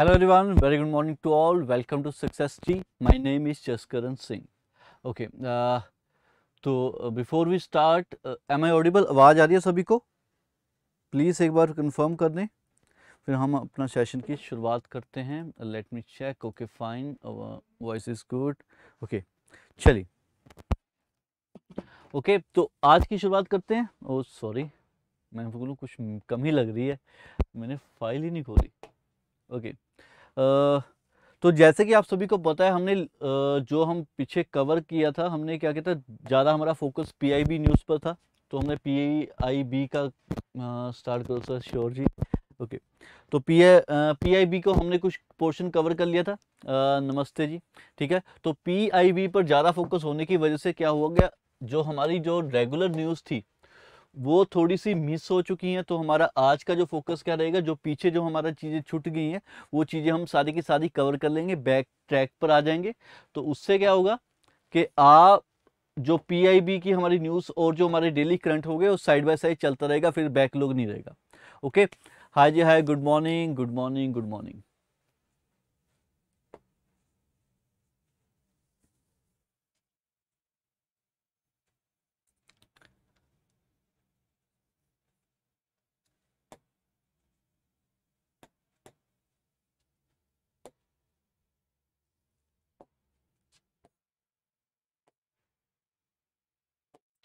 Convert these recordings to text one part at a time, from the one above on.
Hello everyone very good morning to all welcome to success T my name is Jaskaran Singh okay तो before we start am I audible आवाज़ आ रही है सभी को प्लीज़ एक बार कंफर्म कर दें फिर हम अपना सेशन की शुरुआत करते हैं let me check okay fine voice is good okay चलिए ओके okay, तो आज की शुरुआत करते हैं ओ सॉरी मैं बोलूँ कुछ कम ही लग रही है मैंने फाइल ही नहीं खोली ओके okay. तो जैसे कि आप सभी को पता है हमने जो हम पीछे कवर किया था हमने क्या किया था ज़्यादा हमारा फोकस पीआईबी न्यूज़ पर था तो हमने पीआईबी का स्टार्ट करो सर श्योर जी ओके तो पी पीआईबी को हमने कुछ पोर्शन कवर कर लिया था आ, नमस्ते जी ठीक है तो पीआईबी पर ज़्यादा फोकस होने की वजह से क्या हुआ गया जो हमारी जो रेगुलर न्यूज़ थी वो थोड़ी सी मिस हो चुकी हैं तो हमारा आज का जो फोकस क्या रहेगा जो पीछे जो हमारा चीज़ें छूट गई हैं वो चीज़ें हम सारी की सारी कवर कर लेंगे बैक ट्रैक पर आ जाएंगे तो उससे क्या होगा कि आप जो पीआईबी की हमारी न्यूज़ और जो हमारे डेली करंट हो गए वो साइड बाय साइड चलता रहेगा फिर बैकलॉग नहीं रहेगा okay hi ji hi good morning good morning good morning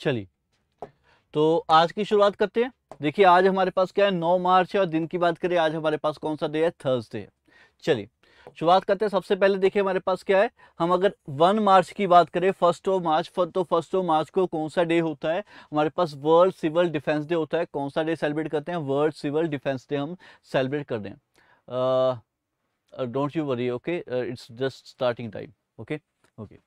चलिए तो आज की शुरुआत करते हैं देखिए आज हमारे पास क्या है नौ मार्च है और दिन की बात करें आज हमारे पास कौन सा डे है थर्सडे है चलिए शुरुआत करते हैं सबसे पहले देखिए हमारे पास क्या है हम अगर वन मार्च की बात करें फर्स्ट ऑफ मार्च तो फर्स्ट ऑफ मार्च को कौन सा डे होता है हमारे पास वर्ल्ड सिविल डिफेंस डे होता है कौन सा डे सेलिब्रेट करते हैं वर्ल्ड सिविल डिफेंस डे हम सेलिब्रेट कर दें don't you worry okay it's just starting time okay okay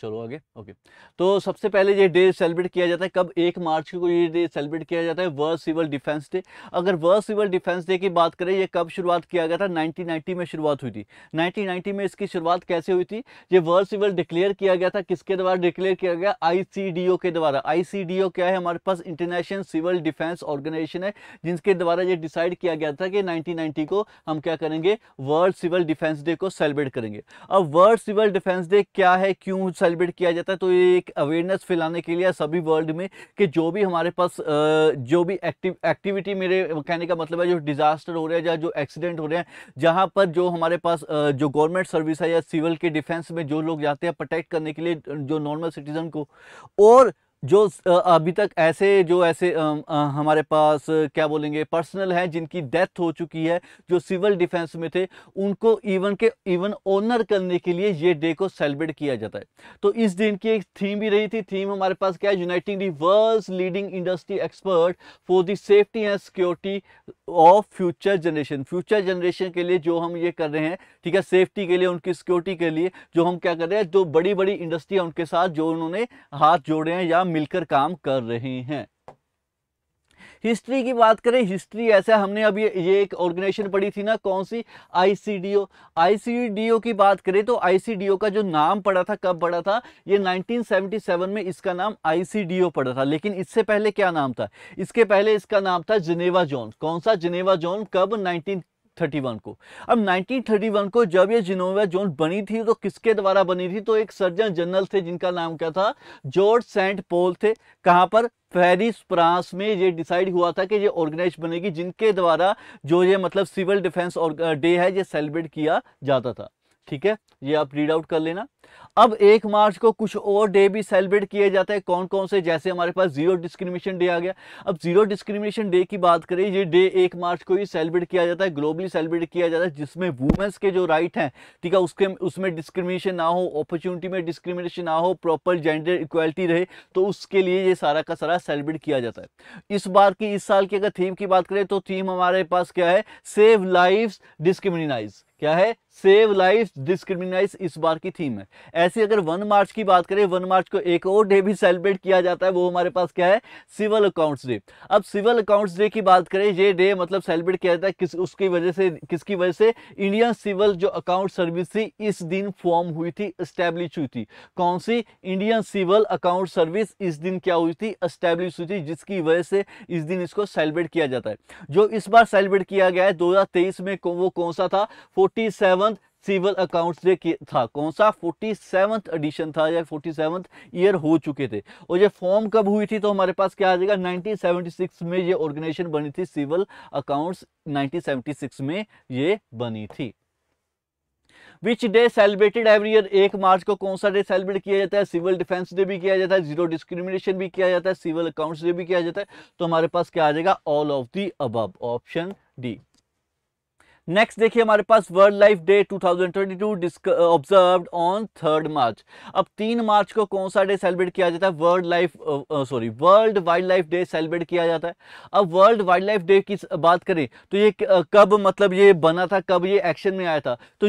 चलो आगे ओके तो सबसे पहले ये डे सेलिब्रेट किया जाता है कब एक मार्च को ये डे सेलिब्रेट किया जाता है वर्ल्ड सिविल डिफेंस डे अगर वर्ल्ड सिविल डिफेंस डे की बात करें ये कब शुरुआत किया गया था 1990 में शुरुआत हुई थी 1990 में इसकी शुरुआत कैसे हुई थी ये वर्ल्ड सिविल डिक्लेयर किया गया था किसके द्वारा डिक्लेयर किया गया आई के द्वारा आई क्या है हमारे पास इंटरनेशनल सिविल डिफेंस ऑर्गेनाइजेशन है जिसके द्वारा ये डिसाइड किया गया था कि नाइनटीन को हम क्या करेंगे वर्ल्ड सिविल डिफेंस डे को सेलिब्रेट करेंगे अब वर्ल्ड सिविल डिफेंस डे क्या है क्यों सेलिब्रेट किया जाता है तो ये एक अवेयरनेस फैलाने के लिए सभी वर्ल्ड में कि जो भी हमारे पास जो भी एक्टिव एक्टिविटी मेरे कहने का मतलब है जो डिज़ास्टर हो रहे हैं या जो एक्सीडेंट हो रहे हैं जहाँ पर जो हमारे पास जो गवर्नमेंट सर्विस है या सिविल के डिफेंस में जो लोग जाते हैं प्रोटेक्ट करने के लिए जो नॉर्मल सिटीजन को और जो अभी तक ऐसे जो ऐसे हमारे पास क्या बोलेंगे पर्सनल हैं जिनकी डेथ हो चुकी है जो सिविल डिफेंस में थे उनको इवन के इवन ऑनर करने के लिए ये डे को सेलिब्रेट किया जाता है तो इस दिन की एक थीम भी रही थी थीम हमारे पास क्या है uniting the world leading industry expert for the safety and security of future generation future generation के लिए जो हम ये कर रहे हैं ठीक है सेफ्टी के लिए उनकी सिक्योरिटी के लिए जो हम क्या कर रहे हैं जो बड़ी बड़ी इंडस्ट्री है उनके साथ जो उन्होंने हाथ जोड़े हैं या मिलकर काम कर रहे हैं हिस्ट्री की बात करें हिस्ट्री ऐसा हमने अभी ये एक ऑर्गेनाइजेशन पढ़ी थी ना कौन सी आईसीडीओ आईसीडीओ की बात करें तो आईसीडीओ का जो नाम पड़ा था कब पड़ा था ये 1977 में इसका नाम आईसीडीओ पड़ा था लेकिन इससे पहले क्या नाम था इसके पहले इसका नाम था जिनेवा जोन कौन सा जिनेवा जोन कब 19 1931 को अब 1931 को जब ये जिनोवा जोन बनी थी तो किसके द्वारा बनी थी तो एक सर्जन जनरल थे जिनका नाम क्या था जॉर्ज सेंट पोल थे कहां पर पेरिस फ्रांस में ये डिसाइड हुआ था कि ये ऑर्गेनाइज बनेगी जिनके द्वारा जो ये मतलब सिविल डिफेंस डे है ये सेलिब्रेट किया जाता था ठीक है ये आप रीड आउट कर लेना अब एक मार्च को कुछ और डे भी सेलिब्रेट किए जाते हैं कौन कौन से जैसे हमारे पास जीरो डिस्क्रिमिनेशन डे आ गया अब जीरो डिस्क्रिमिनेशन डे की बात करें ये डे एक मार्च को ही सेलिब्रेट किया जाता है ग्लोबली सेलिब्रेट किया जाता है जिसमें वुमेंस के जो राइट हैं ठीक है उसके उसमें डिस्क्रिमिनेशन ना हो अपॉर्चुनिटी में डिस्क्रिमिनेशन ना हो प्रॉपर जेंडर इक्वलिटी रहे तो उसके लिए ये सारा का सारा सेलिब्रेट किया जाता है इस बार की इस साल की अगर थीम की बात करें तो थीम हमारे पास क्या है सेव लाइफ डिस्क्रिमिनाइज क्या है सेव लाइफ डिस्क्रिमिनाइज इस बार की थीम है ऐसे अगर वन मार्च की बात करें वन मार्च को एक और डे भी सेलिब्रेट किया जाता है वो हमारे पास क्या है सिविल अकाउंट्स डे अब सिविल अकाउंट्स डे की बात करें ये डे मतलब सेलिब्रेट किया जाता है किस उसकी वजह से किसकी वजह से इंडियन सिविल जो अकाउंट सर्विस थी इस दिन फॉर्म हुई थी स्टैब्लिश हुई थी कौन सी इंडियन सिविल अकाउंट सर्विस इस दिन क्या हुई थी स्टैब्लिश हुई थी जिसकी वजह से इस दिन इसको सेलिब्रेट किया जाता है जो इस बार सेलिब्रेट किया गया है दो में वो कौन सा था फोर्टी सिविल अकाउंट्स डे था कौन सा फोर्टी सेवन एडिशन था या फोर्टी सेवन ईयर हो चुके थे और ये फॉर्म कब हुई थी तो हमारे पास क्या आ जाएगा 1976 में ये ऑर्गेनाइजेशन बनी थी सिविल अकाउंट्स 1976 में ये बनी थी which day celebrated every year एक मार्च को कौन सा डे सेलिब्रेट किया जाता है सिविल डिफेंस डे भी किया जाता है जीरो डिस्क्रिमिनेशन भी किया जाता है सिविल अकाउंट्स डे भी किया जाता है तो हमारे पास क्या आ जाएगा all of the above option D next देखिए हमारे पास world life day 2022 observed on third March अब तीन मार्च को कौन सा डे सेलिब्रेट किया जाता है world life sorry world wild life day celebrate किया जाता है अब वर्ल्ड वाइल्ड लाइफ डे की बात करें तो ये uh, कब मतलब ये बना था कब ये एक्शन में आया था तो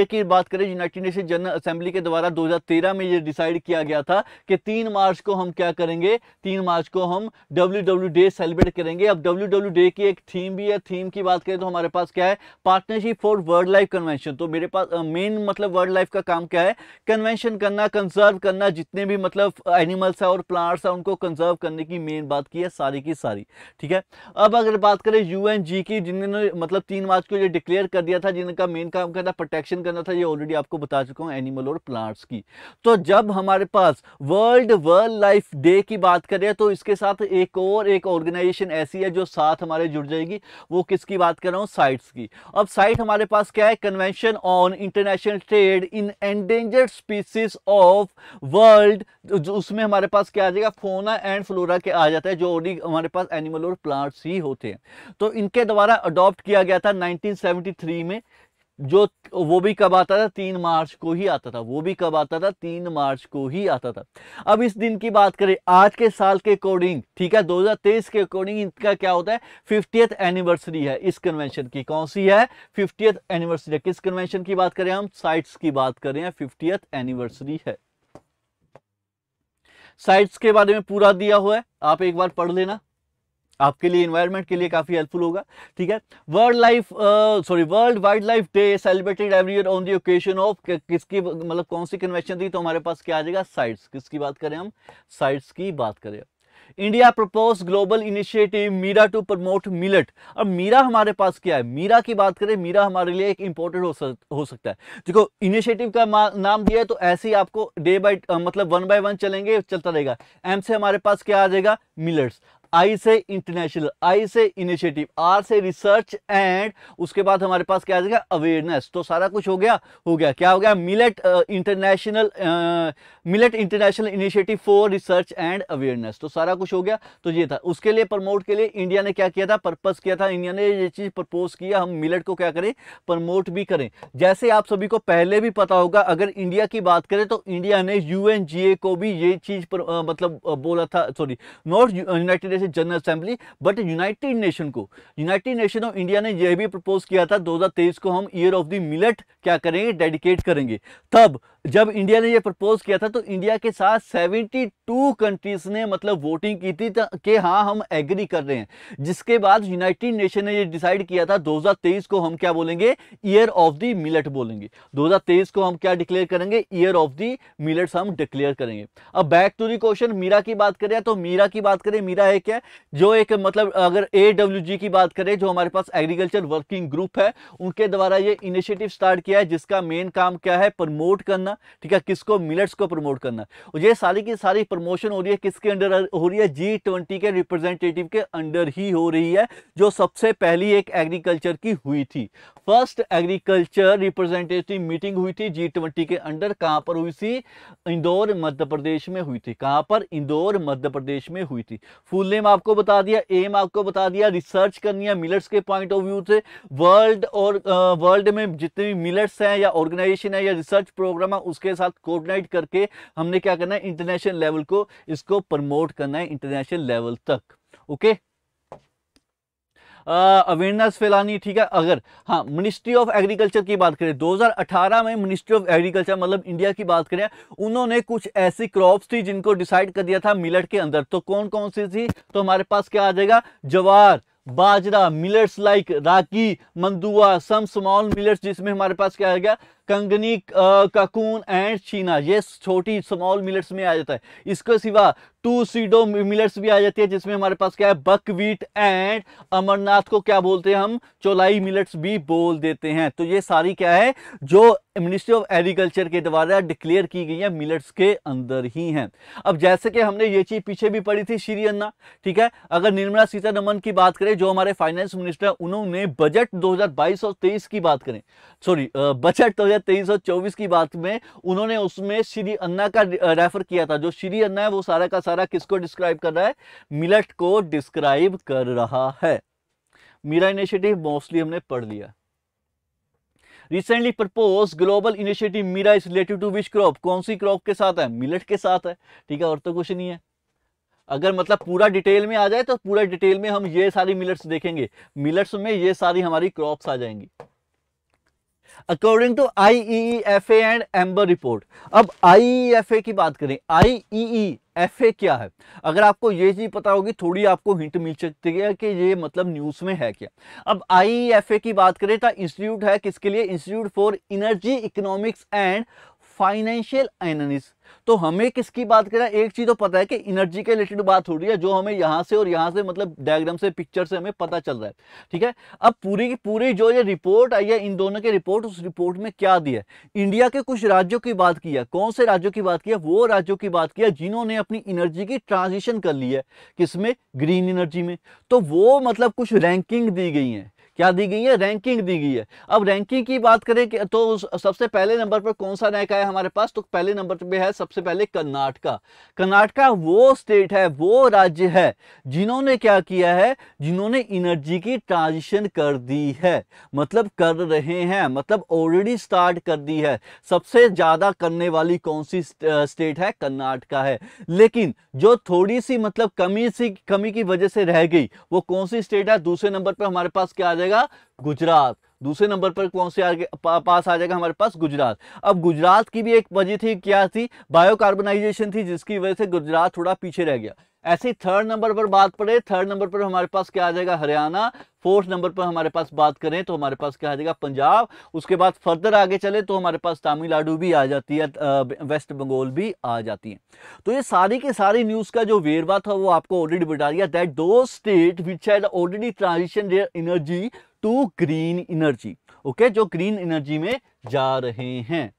ए की बात करें यूनाइटेड नेशन जनरल असेंबली के द्वारा तेरह में ये डिसाइड किया गया था कि तीन मार्च को हम क्या करेंगे तीन मार्च को हम डब्ल्यू डे सेलिब्रेट करेंगे अब डब्ल्यू डे की एक थीम भी है थीम की बात करें तो हमारे पास क्या है partnership for world life convention तो मेरे पास मेन uh, मतलब वर्ल्ड लाइफ का काम क्या है कन्वेंशन करना कंजर्व करना जितने भी मतलब एनिमल्स हैं और प्लांट्स हैं उनको कंजर्व करने की मेन बात की है सारी की सारी ठीक है अब अगर बात करें यू की जिन्होंने मतलब तीन मार्च को ये डिक्लेयर कर दिया था जिनका मेन काम क्या था प्रोटेक्शन करना था ये ऑलरेडी आपको बता चुका हूँ एनिमल और प्लांट्स की तो जब हमारे पास वर्ल्ड वर्ल्ड लाइफ डे की बात करें तो इसके साथ एक और एक ऑर्गेनाइजेशन ऐसी है जो साथ हमारे जुड़ जाएगी वो किसकी बात कर रहा हूँ साइट्स की अब साइट हमारे पास क्या है convention on international trade in endangered species of world उसमें हमारे पास क्या आ जाएगा फोना एंड फ्लोरा के आ जाता है जो ऑडी हमारे पास एनिमल और प्लांट्स ही होते हैं तो इनके द्वारा अडॉप्ट किया गया था 1973 में जो वो भी कब आता था तीन मार्च को ही आता था वो भी कब आता था तीन मार्च को ही आता था अब इस दिन की बात करें आज के साल के अकॉर्डिंग ठीक है 2023 के अकॉर्डिंग इनका क्या होता है फिफ्टियथ एनिवर्सरी है इस कन्वेंशन की कौन सी है फिफ्टियथ एनिवर्सरी है किस कन्वेंशन की बात करें हम साइट्स की बात करें फिफ्टियथ एनिवर्सरी है साइट्स के बारे में पूरा दिया हुआ है आप एक बार पढ़ लेना आपके लिए इन्वायरमेंट के लिए काफ़ी हेल्पफुल होगा ठीक है world life sorry world wild life day celebrated every year on the occasion of किसकी मतलब कौन सी कन्वेंशन थी तो हमारे पास क्या आ जाएगा साइट्स किसकी बात करें हम साइट्स की बात करें India propose global initiative MIRA to promote millet अब मीरा हमारे पास क्या है मीरा की बात करें मीरा हमारे लिए एक इंपॉर्टेंट हो, सक, हो सकता है देखो इनिशिएटिव का नाम दिया है तो ऐसे ही आपको डे बाय मतलब वन बाय वन चलेंगे चलता रहेगा एम से हमारे पास क्या आ जाएगा मिलट्स आई से इंटरनेशनल आई से इनिशिएटिव आर से रिसर्च एंड उसके बाद हमारे पास क्या आ जाएगा अवेयरनेस तो सारा कुछ हो गया हो गया क्या हो गया millet international millet international initiative for research and awareness तो सारा कुछ हो गया तो ये था उसके लिए प्रमोट के लिए इंडिया ने क्या किया था पर्पज किया था इंडिया ने ये चीज प्रपोज किया हम मिलेट को क्या करें प्रमोट भी करें जैसे आप सभी को पहले भी पता होगा अगर इंडिया की बात करें तो इंडिया ने यूएनजीए को भी ये चीज पर, मतलब बोला था सॉरी नॉर्थ यूनाइटेड से general assembly but united nation को यूनाइटेड नेशन ऑफ इंडिया ने यह भी प्रपोज किया था 2023 को हम ईयर ऑफ द मिलेट क्या करेंगे डेडिकेट करेंगे तब जब इंडिया ने ये प्रपोज किया था तो इंडिया के साथ 72 कंट्रीज ने मतलब वोटिंग की थी कि हाँ हम एग्री कर रहे हैं जिसके बाद यूनाइटेड नेशन ने ये डिसाइड किया था 2023 को हम क्या बोलेंगे ईयर ऑफ द मिलट बोलेंगे 2023 को हम क्या डिक्लेयर करेंगे ईयर ऑफ द मिलट हम डिक्लेयर करेंगे अब back to the question MIRA की बात करें तो मीरा की बात करें मीरा है क्या जो एक मतलब अगर ए की बात करें जो हमारे पास एग्रीकल्चर वर्किंग ग्रुप है उनके द्वारा ये इनिशिएटिव स्टार्ट किया है जिसका मेन काम क्या है प्रमोट करना करना ठीक है किसको मिलट्स को प्रमोट करना और ये सारी की सारी प्रमोशन हो रही है किसके अंडर हो रही है जी ट्वेंटी के रिप्रेजेंटेटिव के अंडर ही हो रही है जो सबसे पहली एक एग्रीकल्चर की हुई थी फर्स्ट एग्रीकल्चर रिप्रेजेंटेटिव मीटिंग हुई थी जी ट्वेंटी के अंडर कहाँ पर हुई थी इंदौर मध्य प्रदेश में हुई थी कहाँ पर इंदौर मध्य प्रदेश में हुई थी फुल नेम आपको बता दिया एम आपको बता दिया रिसर्च करनी है मिलट्स के पॉइंट ऑफ व्यू से वर्ल्ड और वर्ल्ड में जितने मिलट्स हैं या ऑर्गेनाइजेशन है या रिसर्च प्रोग्राम है उसके साथ कोऑर्डिनेट करके हमने क्या करना है इंटरनेशनल लेवल को इसको प्रमोट करना है इंटरनेशनल लेवल तक ओके अवेयरनेस फैलानी ठीक है अगर हाँ मिनिस्ट्री ऑफ एग्रीकल्चर की बात करें 2018 में मिनिस्ट्री ऑफ एग्रीकल्चर मतलब इंडिया की बात करें उन्होंने कुछ ऐसी क्रॉप्स थी जिनको डिसाइड कर दिया था मिलट के अंदर तो कौन कौन सी थी तो हमारे पास क्या आ जाएगा jowar bajra millets like ragi mandua some small millets जिसमें हमारे पास क्या आ गया कंगनी काकून एंड चीना ये छोटी स्मॉल मिलट्स में आ जाता है इसके सिवा टू सीडो मिलट्स भी आ जाती है जिसमें हमारे पास क्या है बकवीट एंड अमरनाथ को क्या बोलते हैं हम चौलाई मिलट्स भी बोल देते हैं तो ये सारी क्या है जो मिनिस्ट्री ऑफ एग्रीकल्चर के द्वारा डिक्लेयर की गई है मिलट्स के अंदर ही हैं अब जैसे कि हमने ये चीज पीछे भी पढ़ी थी श्री अन्ना ठीक है अगर निर्मला सीतारमन की बात करें जो हमारे फाइनेंस मिनिस्टर उन्होंने बजट दो और तेईस की बात करें सॉरी बजट दो तेईस और चौबीस की बात में उन्होंने उसमें श्री अन्ना का रेफर किया था जो श्री अन्ना है वो सारा का सारा किसको डिस्क्राइब कर रहा है मिलट को डिस्क्राइब कर रहा है मीरा इनिशिएटिव मोस्टली हमने पढ़ लिया recently propose global initiative MIRA is relative to which crop कौन सी क्रॉप के साथ है मिलट के साथ है ठीक है और तो कुछ नहीं है अगर मतलब पूरा डिटेल में आ जाए तो पूरा डिटेल में हम ये सारी मिलट्स देखेंगे मिलट्स में ये सारी हमारी क्रॉप्स आ जाएंगी according to I E F A and Ember report अब आई ई एफ ए की बात करें आई ई एफ ए क्या है अगर आपको ये चीज़ पता होगी थोड़ी आपको हिंट मिल सकती है कि ये मतलब न्यूज़ में है क्या अब आई एफ ए की बात करें तो इंस्टीट्यूट है किसके लिए institute for energy economics and financial analysis तो हमें किसकी बात करें एक चीज तो पता है कि एनर्जी के रिलेटेड बात हो रही है जो हमें यहाँ से और यहाँ से मतलब डायग्राम से पिक्चर से हमें पता चल रहा है ठीक है अब पूरी की पूरी जो ये रिपोर्ट आई है इन दोनों के रिपोर्ट उस रिपोर्ट में क्या दिया है इंडिया के कुछ राज्यों की बात की है कौन से राज्यों की बात की है वो राज्यों की बात की है जिन्होंने अपनी एनर्जी की ट्रांजिशन कर ली है किसमें ग्रीन एनर्जी में तो वो मतलब कुछ रैंकिंग दी गई है क्या दी गई है रैंकिंग दी गई है अब रैंकिंग की बात करें तो सबसे पहले नंबर पर कौन सा रैंक आया हमारे पास तो पहले नंबर पे है सबसे पहले कर्नाटका कर्नाटका वो स्टेट है वो राज्य है जिन्होंने क्या किया है जिन्होंने एनर्जी की ट्रांजिशन कर दी है मतलब कर रहे हैं मतलब ऑलरेडी स्टार्ट कर दी है सबसे ज्यादा करने वाली कौन सी स्टेट है कर्नाटका है लेकिन जो थोड़ी सी मतलब कमी सी कमी की वजह से रह गई वो कौन सी स्टेट है दूसरे नंबर पर हमारे पास क्या जाएगा गुजरात दूसरे नंबर पर कौन से आगे पास आ जाएगा हमारे पास गुजरात अब गुजरात की भी एक वजह थी क्या थी बायोकार्बनाइजेशन थी जिसकी वजह से गुजरात थोड़ा पीछे रह गया ऐसे ही थर्ड नंबर पर बात पड़े थर्ड नंबर पर हमारे पास क्या आ जाएगा हरियाणा फोर्थ नंबर पर हमारे पास बात करें तो हमारे पास क्या आ जाएगा पंजाब उसके बाद फर्दर आगे चले तो हमारे पास तमिलनाडु भी आ जाती है वेस्ट बंगाल भी आ जाती है तो ये सारी के सारी न्यूज़ का जो वेरवा था वो आपको ऑलरेडी बता दिया दैट दो state which had already transition energy to green energy okay जो ग्रीन एनर्जी में जा रहे हैं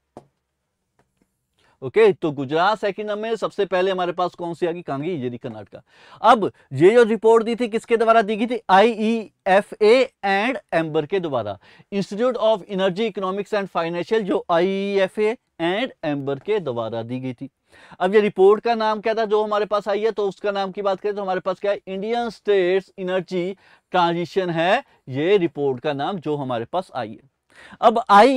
ओके तो गुजरात सेकंड नंबर में सबसे पहले हमारे पास कौन सी आ गई कांगी ये कर्नाटक कर्नाटका अब ये जो रिपोर्ट दी थी किसके द्वारा दी गई थी आईईएफए एंड एम्बर के द्वारा institute of energy economics and financial जो आईईएफए एंड एम्बर के द्वारा दी गई थी अब ये रिपोर्ट का नाम क्या था जो हमारे पास आई है तो उसका नाम की बात करें तो हमारे पास क्या है इंडियन स्टेट्स एनर्जी ट्रांजिशन है ये रिपोर्ट का नाम जो हमारे पास आई है अब आई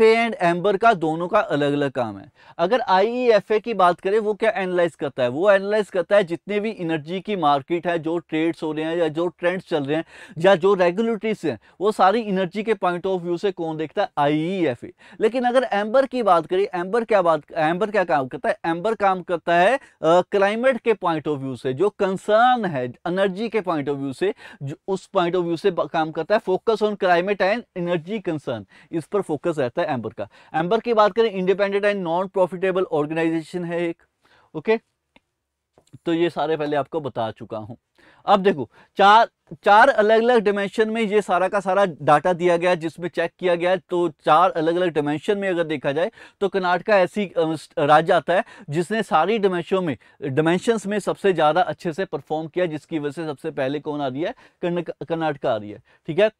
एंड एम्बर का दोनों का अलग अलग काम है अगर आई e की बात करें वो क्या एनालाइज करता है वो एनालाइज करता है जितने भी एनर्जी की मार्केट है जो ट्रेड्स हो रहे हैं या जो ट्रेंड्स चल रहे हैं या जो रेगुलेटरीज हैं वो सारी एनर्जी के पॉइंट ऑफ व्यू से कौन देखता है आई e लेकिन अगर एम्बर की बात करें एम्बर क्या बात एम्बर क्या काम करता है एम्बर काम करता है क्लाइमेट के पॉइंट ऑफ व्यू से जो कंसर्न है एनर्जी के पॉइंट ऑफ व्यू से उस पॉइंट ऑफ व्यू से काम करता है focus on climate and energy concern concern इस पर फोकस रहता है एम्बर का एम्बर की बात करें independent and non profitable organisation है एक ओके okay? तो ये सारे पहले आपको बता चुका हूं अब देखो चार चार अलग अलग डायमेंशन में ये सारा का सारा डाटा दिया गया जिसमें चेक किया गया तो चार अलग अलग डायमेंशन में अगर देखा जाए तो कर्नाटका ऐसी राज्य आता है जिसने सारी डायमेंशन में डायमेंशंस में सबसे ज़्यादा अच्छे से परफॉर्म किया जिसकी वजह से सबसे पहले कौन आ रही है कर्नाटका आ रही है ठीक है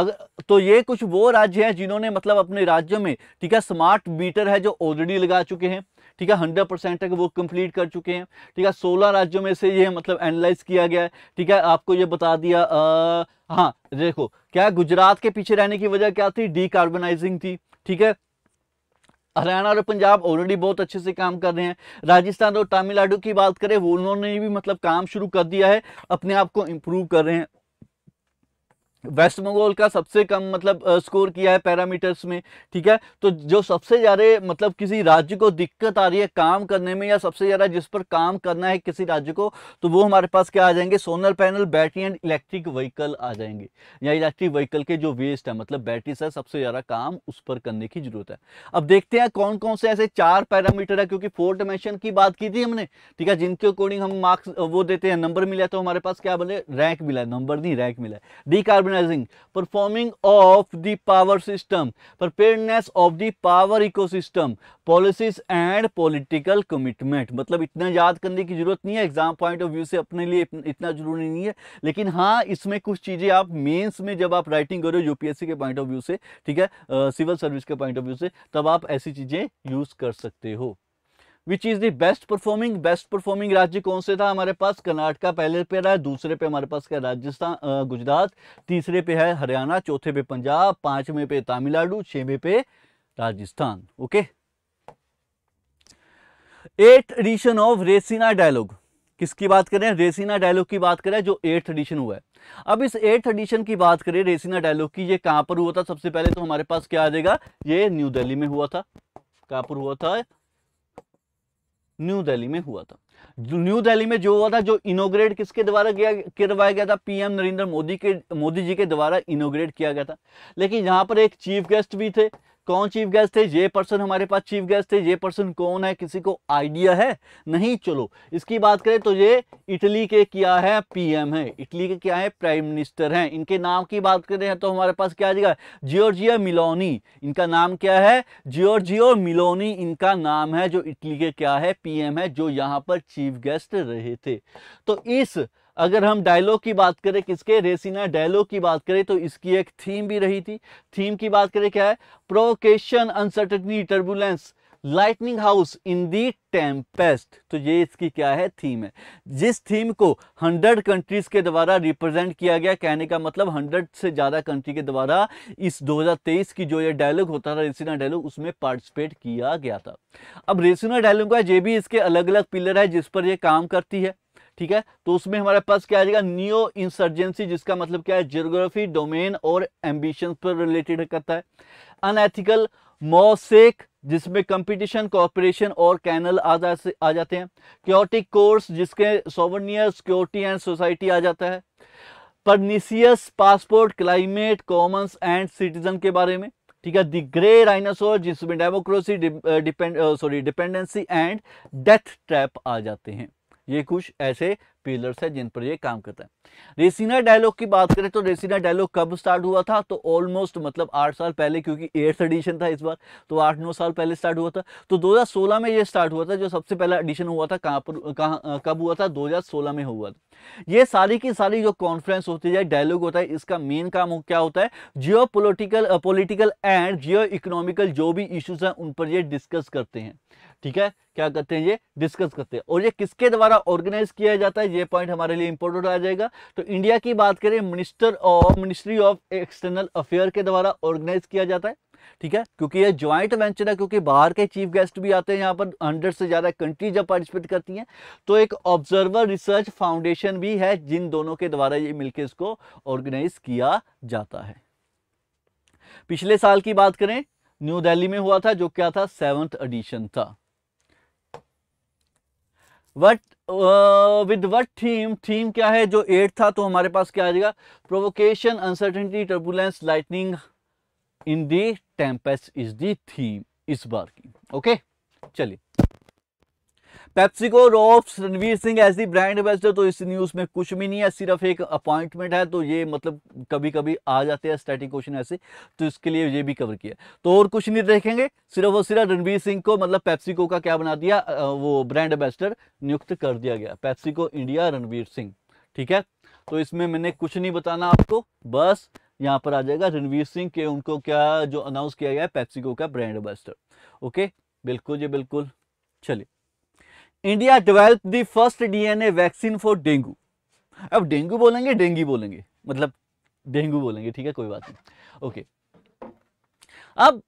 अगर तो ये कुछ वो राज्य हैं जिन्होंने मतलब अपने राज्यों में ठीक है स्मार्ट मीटर है जो ऑलरेडी लगा चुके हैं ठीक है हंड्रेड परसेंट तक वो कंप्लीट कर चुके हैं ठीक है सोलह राज्यों में से ये मतलब एनालाइज किया गया है ठीक है आपको ये बता दिया आ, हाँ देखो क्या गुजरात के पीछे रहने की वजह क्या थी डीकार्बोनाइजिंग थी ठीक है हरियाणा और पंजाब ऑलरेडी बहुत अच्छे से काम कर रहे हैं राजस्थान और तमिलनाडु की बात करें वो उन्होंने भी मतलब काम शुरू कर दिया है अपने आप को इम्प्रूव कर रहे हैं वेस्ट बंगाल का सबसे कम मतलब स्कोर किया है पैरामीटर्स में ठीक है तो जो सबसे ज़्यादा मतलब किसी राज्य को दिक्कत आ रही है काम करने में या सबसे ज़्यादा जिस पर काम करना है किसी राज्य को तो वो हमारे पास क्या आ जाएंगे solar panel battery and electric vehicle आ जाएंगे या इलेक्ट्रिक व्हीकल के जो वेस्ट है मतलब बैटरी से सबसे ज़्यादा काम उस पर करने की ज़रूरत है अब देखते हैं कौन कौन से ऐसे चार पैरामीटर है क्योंकि फोर डिमेंशन की बात की थी हमने ठीक है जिनके अकॉर्डिंग हम मार्क्स वो देते हैं नंबर मिला तो हमारे पास क्या बोले रैंक मिला नंबर नहीं रैंक मिला D organizing performing of the power system preparedness of the power ecosystem policies and political commitment मतलब इतना याद करने की जरूरत नहीं है एग्जाम पॉइंट ऑफ व्यू से अपने लिए इतना जरूरी नहीं है लेकिन हाँ इसमें कुछ चीज़ें आप मेंस में जब आप राइटिंग करो यूपीएससी के पॉइंट ऑफ व्यू से ठीक है सिविल सर्विस के पॉइंट ऑफ व्यू से तब आप ऐसी चीज़ें यूज़ कर सकते हो which is the best performing best performing राज्य कौन से था हमारे पास कर्नाटका पहले पे रहा है दूसरे पे हमारे पास क्या राजस्थान गुजरात तीसरे पे है हरियाणा चौथे पे पंजाब पांचवें पे तमिलनाडु छवें पे Rajasthan okay eight edition of Raisina dialogue किसकी बात करें रेसिना डायलॉग की बात करें जो एट्थ एडिशन हुआ है अब इस एट्थ एडिशन की बात करें रेसिना डायलॉग की ये कहां पर हुआ था सबसे पहले तो हमारे पास क्या आ जाएगा ये न्यू दिल्ली में हुआ था कहां पर हुआ था न्यू दिल्ली में हुआ था न्यू दिल्ली में जो हुआ था जो इनोग्रेट किसके द्वारा किया करवाया गया था पीएम नरेंद्र मोदी के मोदी जी के द्वारा इनोग्रेट किया गया था लेकिन यहाँ पर एक चीफ गेस्ट भी थे कौन चीफ गेस्ट थे ये पर्सन हमारे पास चीफ गेस्ट थे ये पर्सन कौन है किसी को आइडिया है नहीं चलो इसकी बात करें तो ये इटली के क्या है पीएम है इटली के क्या है प्राइम मिनिस्टर हैं इनके नाम की बात करें तो हमारे पास क्या आ जाएगा जियोर्जिया मिलोनी इनका नाम क्या है जियोर्जियो मिलोनी इनका नाम है जो इटली के क्या है पी है जो यहाँ पर चीफ गेस्ट रहे थे तो इस अगर हम डायलॉग की बात करें किसके रेसिना डायलॉग की बात करें तो इसकी एक थीम भी रही थी थीम की बात करें क्या है provocation uncertainty turbulence lightning house in the tempest तो ये इसकी क्या है थीम है जिस थीम को हंड्रेड कंट्रीज के द्वारा रिप्रेजेंट किया गया कहने का मतलब हंड्रेड से ज़्यादा कंट्री के द्वारा इस 2023 की जो ये डायलॉग होता था रेसिना डायलॉग उसमें पार्टिसिपेट किया गया था अब रेसिना डायलॉग का ये भी इसके अलग अलग पिलर है जिस पर यह काम करती है ठीक है तो उसमें हमारे पास क्या आ जाएगा न्यू इंसर्जेंसी जिसका मतलब क्या है जियोग्राफी डोमेन और एम्बिशन पर रिलेटेड करता है अनएथिकल मोसेक जिसमें कंपटीशन कॉपरेशन और कैनल आ, जा, आ जाते हैं क्योटिक कोर्स जिसके सोवनियर सिक्योरिटी एंड सोसाइटी आ जाता है pernicious passport climate commons and citizen के बारे में ठीक है दी ग्रे राइनासोर जिसमें democracy depend sorry dependency and death trap आ जाते हैं ये कुछ ऐसे पिलर्स हैं जिन पर ये काम करता है रेसिना डायलॉग की बात करें तो रेसिना डायलॉग कब स्टार्ट हुआ था तो ऑलमोस्ट मतलब आठ साल पहले क्योंकि एट्थ एडिशन था इस बार तो आठ नौ साल पहले स्टार्ट हुआ था तो 2016 में ये स्टार्ट हुआ था जो सबसे पहला एडिशन हुआ था कहाँ पर कहाँ कब हुआ था 2016 में हुआ था ये सारी की सारी जो कॉन्फ्रेंस होती है डायलॉग होता है इसका मेन काम क्या होता है geo political political and geo economical जो भी इश्यूज हैं उन पर ये डिस्कस करते हैं ठीक है क्या करते हैं ये डिस्कस करते हैं और ये किसके द्वारा ऑर्गेनाइज किया जाता है ये पॉइंट हमारे लिए इंपॉर्टेंट आ जाएगा तो इंडिया की बात करें minister of ministry of external affair के द्वारा ऑर्गेनाइज किया जाता है ठीक है क्योंकि ये ज्वाइंट वेंचर है क्योंकि बाहर के चीफ गेस्ट भी आते हैं यहाँ पर हंड्रेड से ज़्यादा कंट्री जब पार्टिसिपेट करती हैं तो एक ऑब्जर्वर रिसर्च फाउंडेशन भी है जिन दोनों के द्वारा ये मिलकर इसको ऑर्गेनाइज किया जाता है पिछले साल की बात करें न्यू दिल्ली में हुआ था जो क्या था सेवंथ एडिशन था what with what theme theme क्या है जो एट था तो हमारे पास क्या आ जाएगा provocation uncertainty turbulence lightning in the tempest is the theme इस बार की ओके okay? चलिए PepsiCo ropes Ranveer Singh as the brand ambassador तो इस न्यूज में कुछ भी नहीं है सिर्फ एक अपॉइंटमेंट है तो ये मतलब कभी कभी आ जाते हैं स्टैटिक क्वेश्चन ऐसे तो इसके लिए ये भी कवर किया तो और कुछ नहीं देखेंगे सिर्फ और सिर्फ रणवीर सिंह को मतलब पेप्सिको का क्या बना दिया वो ब्रांड एम्बेसडर नियुक्त कर दिया गया पेप्सिको इंडिया रणवीर सिंह ठीक है तो इसमें मैंने कुछ नहीं बताना आपको बस यहाँ पर आ जाएगा रणवीर सिंह के उनको क्या जो अनाउंस किया गया है पेप्सिको का ब्रांड एम्बेसडर ओके बिल्कुल जी बिल्कुल चलिए India develop the first DNA vaccine for dengue अब डेंगू बोलेंगे डेंगी बोलेंगे मतलब डेंगू बोलेंगे ठीक है कोई बात नहीं ओके अब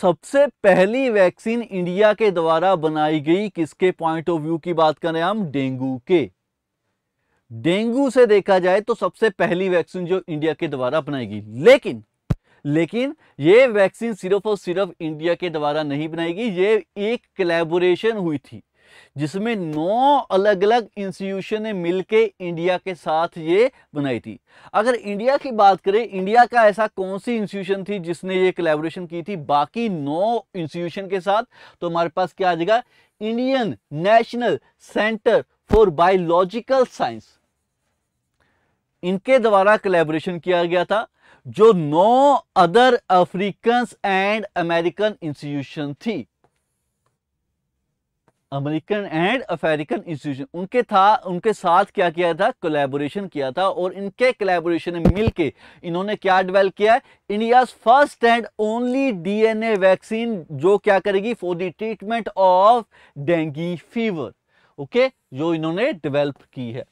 सबसे पहली वैक्सीन इंडिया के द्वारा बनाई गई किसके पॉइंट ऑफ व्यू की बात करें हम डेंगू के डेंगू से देखा जाए तो सबसे पहली वैक्सीन जो इंडिया के द्वारा बनाई गई लेकिन लेकिन यह वैक्सीन सिर्फ और सिर्फ इंडिया के द्वारा नहीं बनाई गई ये एक कलेबोरेशन हुई थी जिसमें नौ अलग अलग इंस्टीट्यूशन ने मिलके इंडिया के साथ ये बनाई थी अगर इंडिया की बात करें इंडिया का ऐसा कौन सी इंस्टीट्यूशन थी जिसने ये कलेबोरेशन की थी बाकी नौ इंस्टीट्यूशन के साथ तो हमारे पास क्या आ जाएगा Indian national centre for biological science इनके द्वारा कलेबोरेशन किया गया था जो नौ other African and American institution थी अमेरिकन एंड अफेरिकन इंस्टीट्यूशन उनके था उनके साथ क्या किया था कोलेबोरेशन किया था और इनके कोलेबोरेशन में मिल इन्होंने क्या डेवलप किया है India first and only DNA vaccine जो क्या करेगी for the treatment of dengue fever okay जो इन्होंने डेवलप की है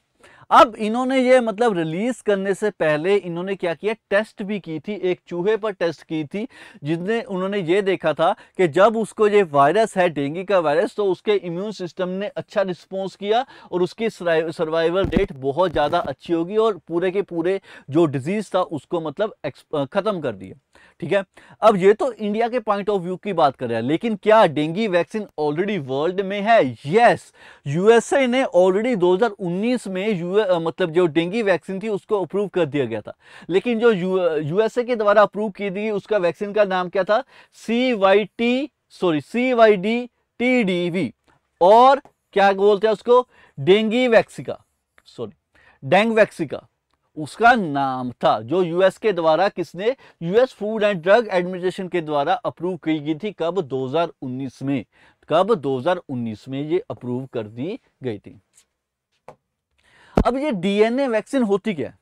अब इन्होंने ये मतलब रिलीज करने से पहले इन्होंने क्या किया टेस्ट भी की थी एक चूहे पर टेस्ट की थी जिसने उन्होंने ये देखा था कि जब उसको ये वायरस है डेंगू का वायरस तो उसके इम्यून सिस्टम ने अच्छा रिस्पॉन्स किया और उसकी सर्वाइवल रेट बहुत ज़्यादा अच्छी होगी और पूरे के पूरे जो डिजीज़ था उसको मतलब ख़त्म कर दिया ठीक है अब ये तो इंडिया के पॉइंट ऑफ व्यू की बात कर रहे हैं लेकिन क्या डेंगू वैक्सीन ऑलरेडी वर्ल्ड में है यस यूएसए ने ऑलरेडी 2019 में यू मतलब जो डेंगू वैक्सीन थी उसको अप्रूव कर दिया गया था लेकिन जो यूएसए के द्वारा अप्रूव की थी उसका वैक्सीन का नाम क्या था C Y T sorry C Y D T D V और क्या बोलते हैं उसको Dengvaxia sorry Dengvaxia उसका नाम था जो यूएस के द्वारा किसने US food and drug administration के द्वारा अप्रूव की गई थी कब 2019 में कब 2019 में ये अप्रूव कर दी गई थी अब ये डीएनए वैक्सीन होती क्या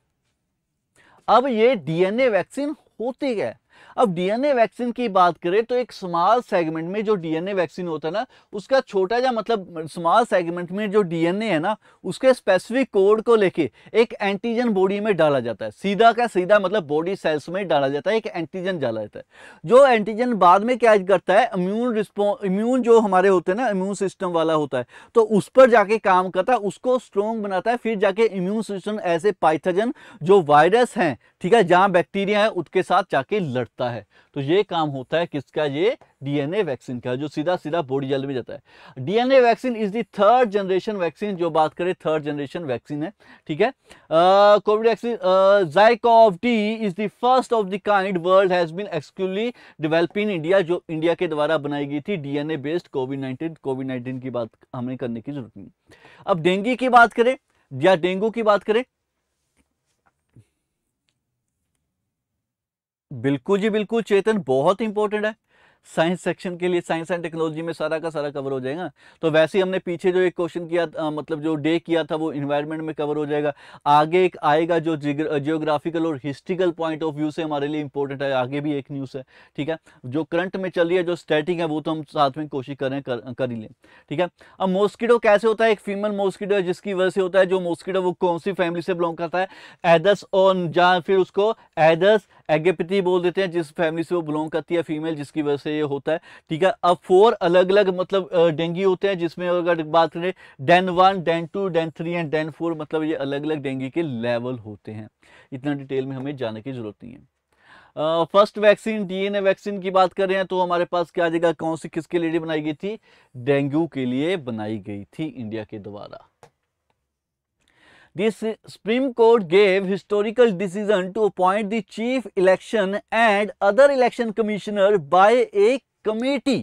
अब ये डीएनए वैक्सीन होती क्या अब डीएनए वैक्सीन की बात करें तो एक स्मॉल सेगमेंट में जो डीएनए वैक्सीन होता है ना उसका छोटा या मतलब स्मॉल सेगमेंट में जो डीएनए है ना उसके स्पेसिफिक कोड को लेके एक एंटीजन बॉडी में डाला जाता है सीधा का सीधा मतलब बॉडी सेल्स में डाला जाता है एक एंटीजन डाला जाता है जो एंटीजन बाद में क्या करता है इम्यून रिस्पॉन्स इम्यून जो हमारे होते हैं ना इम्यून सिस्टम वाला होता है तो उस पर जाके काम करता है उसको स्ट्रॉन्ग बनाता है फिर जाके इम्यून सिस्टम ऐसे पाइथजन जो वायरस हैं ठीक है जहां बैक्टीरिया है उसके साथ जाके लड़ता बढ़ता है तो ये काम होता है किसका ये डीएनए वैक्सीन का जो सीधा सीधा बॉडी जल में जाता है DNA vaccine is the third generation vaccine जो बात करें थर्ड जनरेशन वैक्सीन है ठीक है covid vaccine ZyCoV D is the first of the kind world has been exclusively develop in India जो इंडिया के द्वारा बनाई गई थी DNA based covid nineteen covid nineteen की बात हमें करने की जरूरत नहीं अब डेंगू की बात करें या डेंगू की बात करें बिल्कुल जी बिल्कुल चेतन बहुत इंपॉर्टेंट है साइंस सेक्शन के लिए साइंस एंड टेक्नोलॉजी में सारा का सारा कवर हो जाएगा तो वैसे ही हमने पीछे जो एक क्वेश्चन किया आ, मतलब जो डे किया था वो इन्वायरमेंट में कवर हो जाएगा आगे एक आएगा जो जियोग्राफिकल और हिस्ट्रिकल पॉइंट ऑफ व्यू से हमारे लिए इंपॉर्टेंट है आगे भी एक न्यूज़ है ठीक है जो करंट में चल रही है जो स्टेटिंग है वो तो हम साथ में कोशिश करें कर, कर ही लें ठीक है अब मॉस्किटो कैसे होता है एक फीमेल मॉस्किटो है जिसकी वजह से होता है जो मॉस्किटो वो कौन सी फैमिली से बिलोंग करता है एदस और या फिर उसको एदस एगेपति बोल देते हैं जिस फैमिली से वो बिलोंग करती है फीमेल जिसकी वजह से ये होता है ठीक है अब फोर अलग अलग मतलब डेंगी होते हैं जिसमें अगर बात करें DEN one DEN two DEN three and DEN four मतलब ये अलग अलग डेंगी के लेवल होते हैं इतना डिटेल में हमें जाने की जरूरत नहीं है फर्स्ट वैक्सीन डीएनए वैक्सीन की बात कर रहे हैं तो हमारे पास क्या आ जाएगा कौन सी किसके लिए बनाई गई थी डेंगू के लिए बनाई गई थी इंडिया के द्वारा this Supreme Court gave historical decision to appoint the chief election and other election commissioner by a committee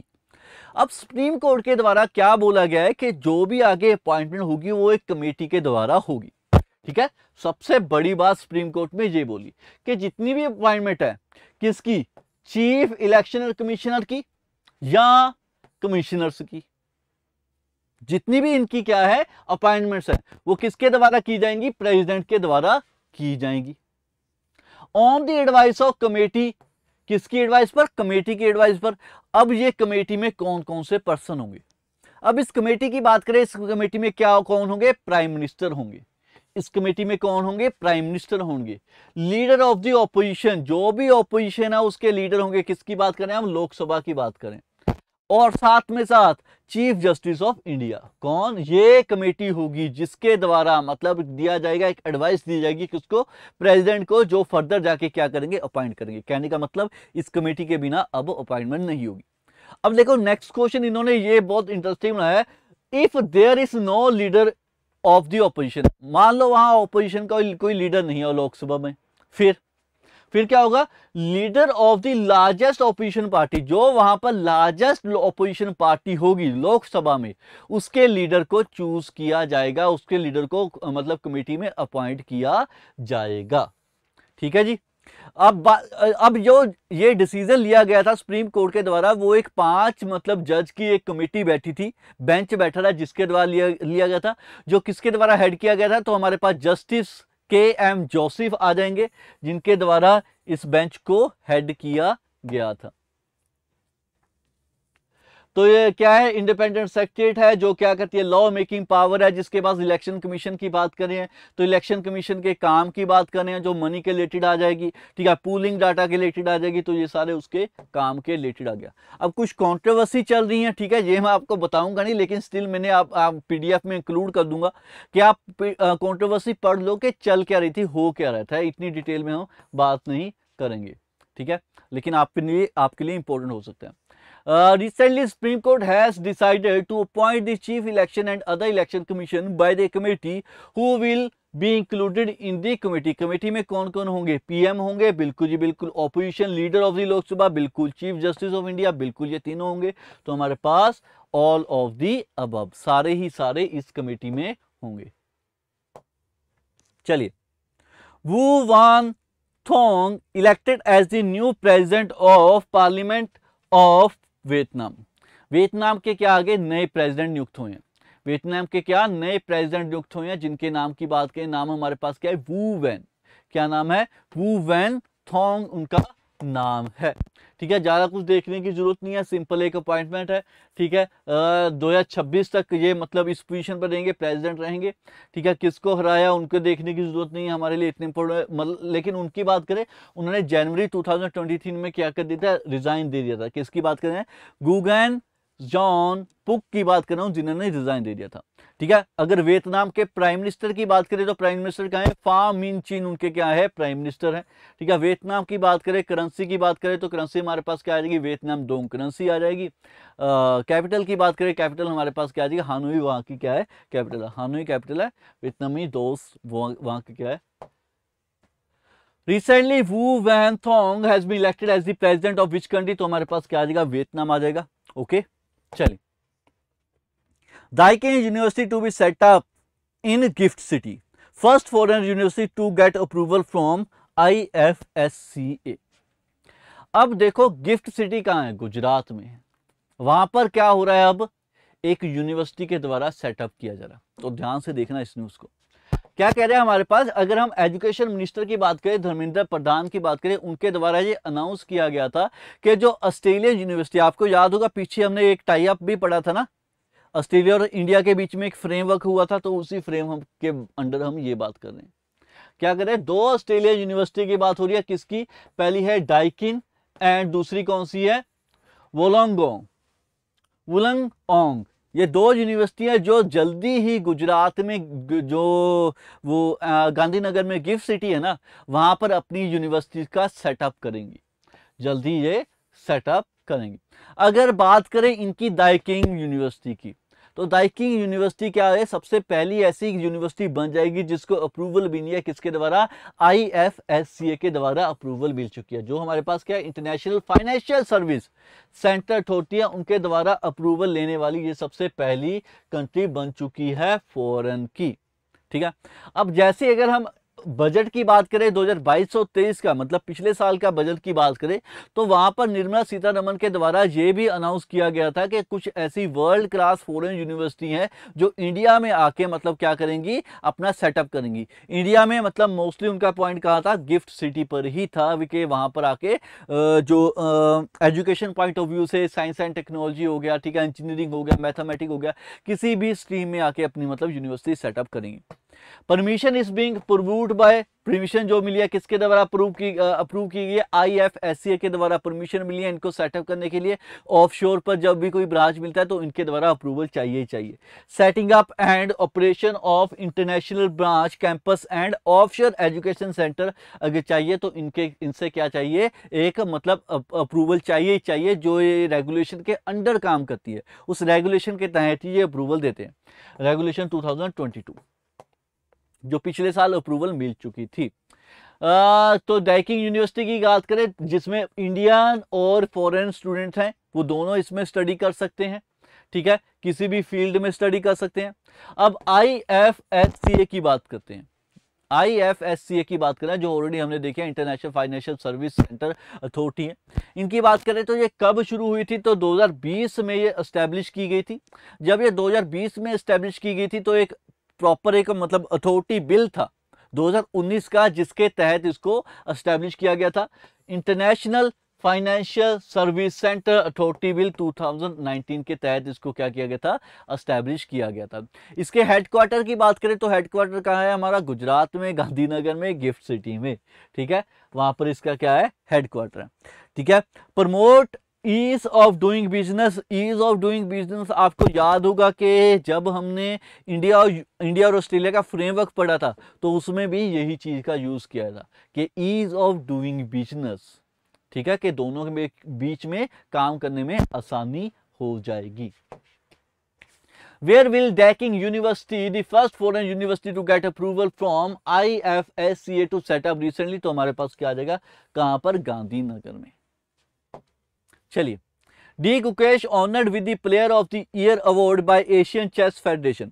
अब सुप्रीम कोर्ट के द्वारा क्या बोला गया है कि जो भी आगे अपॉइंटमेंट होगी वो एक कमेटी के द्वारा होगी ठीक है सबसे बड़ी बात सुप्रीम कोर्ट में ये बोली कि जितनी भी अपॉइंटमेंट है किसकी चीफ इलेक्शनर कमिश्नर की या कमिश्नर्स की जितनी भी इनकी क्या है अपॉइंटमेंट्स है वो किसके द्वारा की जाएंगी प्रेसिडेंट के द्वारा की जाएंगी on the advice of committee किसकी एडवाइस पर कमेटी की एडवाइस पर अब ये कमेटी में कौन कौन से पर्सन होंगे अब इस कमेटी की बात करें इस कमेटी में क्या कौन होंगे प्राइम मिनिस्टर होंगे इस कमेटी में कौन होंगे प्राइम मिनिस्टर होंगे लीडर ऑफ द ऑपोजिशन जो भी ऑपोजिशन है उसके लीडर होंगे किसकी बात करें हम लोकसभा की बात करें और साथ में साथ चीफ जस्टिस ऑफ इंडिया कौन ये कमेटी होगी जिसके द्वारा मतलब दिया जाएगा एक एडवाइस दी जाएगी कि उसको प्रेसिडेंट को जो फर्दर जाके क्या करेंगे अपॉइंट करेंगे कहने का मतलब इस कमेटी के बिना अब अपॉइंटमेंट नहीं होगी अब देखो नेक्स्ट क्वेश्चन इन्होंने ये बहुत इंटरेस्टिंग बनाया if there is no leader of the opposition मान लो वहां ऑपोजिशन का कोई लीडर नहीं है लोकसभा में फिर फिर क्या होगा leader of the largest opposition party जो वहां पर लार्जेस्ट ऑपोजिशन पार्टी होगी लोकसभा में उसके लीडर को चूज किया जाएगा उसके लीडर को मतलब कमेटी में अपॉइंट किया जाएगा ठीक है जी अब अब जो ये डिसीजन लिया गया था सुप्रीम कोर्ट के द्वारा वो एक पांच मतलब जज की एक कमेटी बैठी थी बेंच बैठा था जिसके द्वारा लिया लिया गया था जो किसके द्वारा हेड किया गया था तो हमारे पास जस्टिस के एम जोसेफ आ जाएंगे जिनके द्वारा इस बेंच को हेड किया गया था तो ये क्या है इंडिपेंडेंट सेक्रेट है जो क्या करती है लॉ मेकिंग पावर है जिसके पास इलेक्शन कमीशन की बात करें तो इलेक्शन कमीशन के काम की बात करें जो मनी के रिलेटेड आ जाएगी ठीक है पूलिंग डाटा के रिलेटेड आ जाएगी तो ये सारे उसके काम के रिलेटेड आ गया अब कुछ कॉन्ट्रोवर्सी चल रही है ठीक है ये मैं आपको बताऊंगा नहीं लेकिन स्टिल मैंने आप, आप पीडीएफ में इंक्लूड कर दूंगा कि आप कॉन्ट्रोवर्सी पढ़ लो कि चल क्या रही थी हो क्या रहा था इतनी डिटेल में हम बात नहीं करेंगे ठीक है लेकिन आपके लिए आपके लिए इंपॉर्टेंट हो सकता है recently Supreme Court has decided to appoint the chief election and other election commission by the committee who will be included in the committee committee में कौन कौन होंगे पीएम होंगे बिल्कुल जी बिल्कुल opposition leader of the Lok Sabha बिल्कुल चीफ जस्टिस ऑफ इंडिया बिल्कुल ये तीनों होंगे तो हमारे पास ऑल ऑफ दी अबब सारे ही सारे इस कमेटी में होंगे चलिए Vo Van Thuong elected as the new president of parliament of Vietnam Vietnam के क्या आगे नए प्रेसिडेंट नियुक्त हुए हैं वियतनाम के क्या नए प्रेसिडेंट नियुक्त हुए हैं जिनके नाम की बात करें नाम हमारे पास क्या है वू वैन क्या नाम है वू वैन थोंग उनका नाम है ठीक है ज़्यादा कुछ देखने की ज़रूरत नहीं है सिंपल एक अपॉइंटमेंट है ठीक है दो हज़ार छब्बीस तक ये मतलब इस पोजीशन पर रहेंगे प्रेसिडेंट रहेंगे ठीक है किसको हराया उनको देखने की ज़रूरत नहीं है हमारे लिए इतने इम्पोर्टेंट मतलब लेकिन उनकी बात करें उन्होंने जनवरी 2023 में क्या कर दिया था रिज़ाइन दे दिया था किसकी बात करें गुगैन जॉन पुक की बात कर रहा हूं जिन्होंने रिजाइन दे दिया था ठीक है अगर वियतनाम के प्राइम मिनिस्टर की बात करें तो प्राइम मिनिस्टर क्या है फा मिन चीन उनके क्या है प्राइम मिनिस्टर है ठीक है वियतनाम की बात करें करेंसी की बात करें तो करेंसी हमारे पास क्या आ जाएगी वियतनाम दो करेंसी आ जाएगी कैपिटल की बात करें कैपिटल हमारे पास क्या आ जाएगी हानोई वहां की क्या है कैपिटल हानोई कैपिटल है वियतनामी दोस्त वहां की क्या है recently Vo Van Thuong has be elected as the president of which country तो हमारे पास क्या आ जाएगा वियतनाम आ जाएगा ओके okay? चलिए Deakin university to be set up in GIFT city first foreign university to get approval from I F S C A अब देखो गिफ्ट सिटी कहां है गुजरात में वहां पर क्या हो रहा है अब एक यूनिवर्सिटी के द्वारा सेटअप किया जा रहा है तो ध्यान से देखना इस न्यूज को क्या कह रहे हैं हमारे पास अगर हम एजुकेशन मिनिस्टर की बात करें धर्मेंद्र प्रधान की बात करें उनके द्वारा ये अनाउंस किया गया था कि जो ऑस्ट्रेलियन यूनिवर्सिटी आपको याद होगा पीछे हमने एक टाई अप भी पढ़ा था ना ऑस्ट्रेलिया और इंडिया के बीच में एक फ्रेमवर्क हुआ था तो उसी फ्रेम के अंडर हम ये बात कर रहे हैं क्या कर रहे हैं दो ऑस्ट्रेलियन यूनिवर्सिटी की बात हो रही है किसकी पहली है डाइकिन एंड दूसरी कौन सी है वोलोंगोंग वुलंग ओंग ये दो यूनिवर्सिटियां जो जल्दी ही गुजरात में जो वो गांधीनगर में गिफ्ट सिटी है ना वहाँ पर अपनी यूनिवर्सिटी का सेटअप करेंगी जल्दी ये सेटअप करेंगी अगर बात करें इनकी दाइकिंग यूनिवर्सिटी की तो दाइकिंग यूनिवर्सिटी क्या है सबसे पहली ऐसी यूनिवर्सिटी बन जाएगी जिसको अप्रूवल मिली है किसके द्वारा आई के द्वारा अप्रूवल मिल चुकी है जो हमारे पास क्या इंटरनेशनल फाइनेंशियल सर्विस सेंटर होती है उनके द्वारा अप्रूवल लेने वाली ये सबसे पहली कंट्री बन चुकी है फॉरन की ठीक है अब जैसे अगर हम बजट की बात करें 2022-23 का मतलब पिछले साल का बजट की बात करें तो वहां पर निर्मला सीतारमन के द्वारा यह भी अनाउंस किया गया था कि कुछ ऐसी वर्ल्ड क्लास फॉरेन यूनिवर्सिटी हैं जो इंडिया में आके मतलब क्या करेंगी अपना सेटअप करेंगी इंडिया में मतलब मोस्टली उनका पॉइंट कहा था गिफ्ट सिटी पर ही था कि वहां पर आके जो एजुकेशन पॉइंट ऑफ व्यू से साइंस एंड टेक्नोलॉजी हो गया ठीक है इंजीनियरिंग हो गया मैथमेटिक हो गया किसी भी स्ट्रीम में आके अपनी मतलब यूनिवर्सिटी सेटअप करेंगी permission is being proved by permission जो मिली है किसके द्वारा अप्रूव की अप्रूव की गई है आई एफ एस सी ए के द्वारा परमिशन मिली है इनको सेटअप करने के लिए ऑफशोर पर जब भी कोई ब्रांच मिलता है तो इनके द्वारा अप्रूवल चाहिए ही चाहिए setting up and operation of international branch campus and offshore education centre अगर चाहिए तो इनके इनसे क्या चाहिए एक मतलब अप्रूवल चाहिए ही चाहिए जो ये रेगुलेशन के अंडर काम करती है उस रेगुलेशन के तहत ही ये अप्रूवल देते हैं रेगुलेशन टू जो पिछले साल अप्रूवल मिल चुकी थी आ, तो डाइकिंग यूनिवर्सिटी की बात करें जिसमें इंडियन और फॉरेन स्टूडेंट हैं वो दोनों इसमें स्टडी कर सकते हैं ठीक है किसी भी फील्ड में स्टडी कर सकते हैं अब आई एफ सी ए की बात करते हैं आई एफ एस सी ए की बात करें जो ऑलरेडी हमने देखी international financial service centre authority है इनकी बात करें तो ये कब शुरू हुई थी तो 2020 में ये इस्टेब्लिश की गई थी जब ये 2020 में इस्टेब्लिश की गई थी तो एक प्रॉपर एक मतलब अथॉरिटी बिल था 2019 का जिसके तहत इसको इस्टेब्लिश किया गया था international financial service centre authority bill 2019 के तहत इसको क्या किया गया था अस्टैब्लिश किया गया था इसके हेडक्वार्टर की बात करें तो हेडक्वार्टर कहाँ है हमारा गुजरात में गांधीनगर में गिफ्ट सिटी में ठीक है वहां पर इसका क्या है हेडक्वार्टर ठीक है promote ease of doing business ease of doing business आपको याद होगा कि जब हमने इंडिया और इंडिया और ऑस्ट्रेलिया का फ्रेमवर्क पढ़ा था तो उसमें भी यही चीज़ का यूज़ किया था कि ईज ऑफ डूइंग बिजनेस ठीक है कि दोनों के बीच में काम करने में आसानी हो जाएगी where will Deakin University, the first foreign university to get approval from IFSCA to set up recently? तो हमारे पास क्या आ जाएगा कहां पर गांधीनगर में चलिए D Gukesh honoured with the player of the year award by Asian chess federation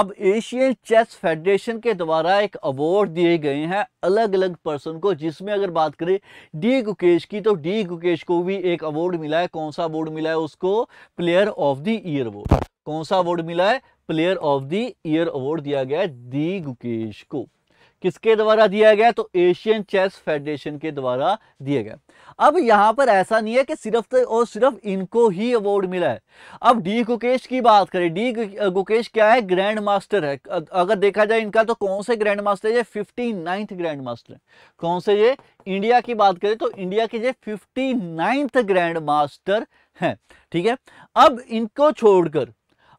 अब एशियन चेस फेडरेशन के द्वारा एक अवार्ड दिए गए हैं अलग अलग पर्सन को जिसमें अगर बात करें डी गुकेश की तो डी गुकेश को भी एक अवार्ड मिला है कौन सा अवार्ड मिला है उसको player of the year award कौन सा अवार्ड मिला है player of the year award दिया गया है डी गुकेश को किसके द्वारा दिया गया तो एशियन चेस फेडरेशन के द्वारा दिया गया अब यहाँ पर ऐसा नहीं है कि सिर्फ तो और सिर्फ इनको ही अवार्ड मिला है अब डी गुकेश की बात करें डी गुकेश क्या है ग्रैंड मास्टर है अगर देखा जाए इनका तो कौन से ग्रैंड मास्टर ये फिफ्टी नाइन्थ ग्रैंड मास्टर है कौन से ये इंडिया की बात करें तो इंडिया के ये फिफ्टी नाइन्थ ग्रैंड मास्टर हैं ठीक है अब इनको छोड़कर